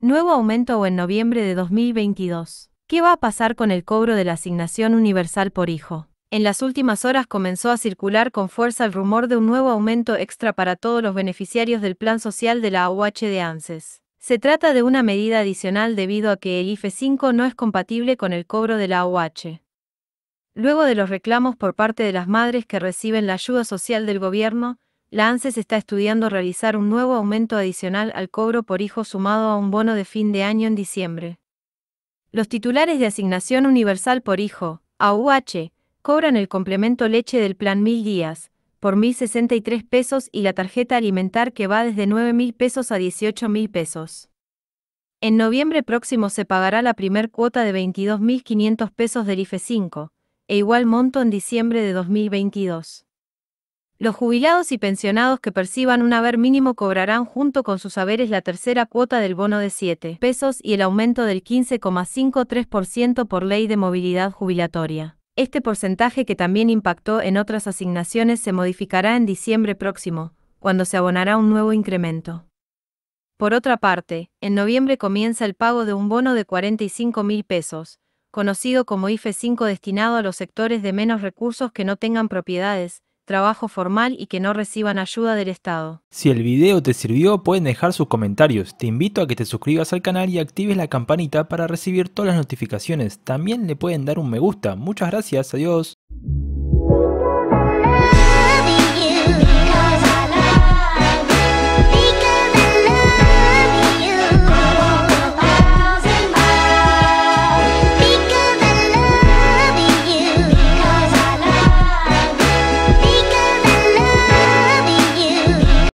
Nuevo aumento en noviembre de 2022. ¿Qué va a pasar con el cobro de la asignación universal por hijo? En las últimas horas comenzó a circular con fuerza el rumor de un nuevo aumento extra para todos los beneficiarios del plan social de la AUH de ANSES. Se trata de una medida adicional debido a que el IFE 5 no es compatible con el cobro de la AUH. Luego de los reclamos por parte de las madres que reciben la ayuda social del gobierno, la ANSES está estudiando realizar un nuevo aumento adicional al cobro por hijo sumado a un bono de fin de año en diciembre. Los titulares de Asignación Universal por Hijo, AUH, cobran el complemento leche del plan 1000 días, por 1.063 pesos y la tarjeta alimentar que va desde 9.000 pesos a 18.000 pesos. En noviembre próximo se pagará la primer cuota de 22.500 pesos del IFE 5, e igual monto en diciembre de 2022. Los jubilados y pensionados que perciban un haber mínimo cobrarán junto con sus haberes la tercera cuota del bono de 7 pesos y el aumento del 15,53% por ley de movilidad jubilatoria. Este porcentaje que también impactó en otras asignaciones se modificará en diciembre próximo, cuando se abonará un nuevo incremento. Por otra parte, en noviembre comienza el pago de un bono de 45 mil pesos, conocido como IFE 5 destinado a los sectores de menos recursos que no tengan propiedades, trabajo formal y que no reciban ayuda del Estado. Si el video te sirvió, pueden dejar sus comentarios. Te invito a que te suscribas al canal y actives la campanita para recibir todas las notificaciones. También le pueden dar un me gusta. Muchas gracias, adiós.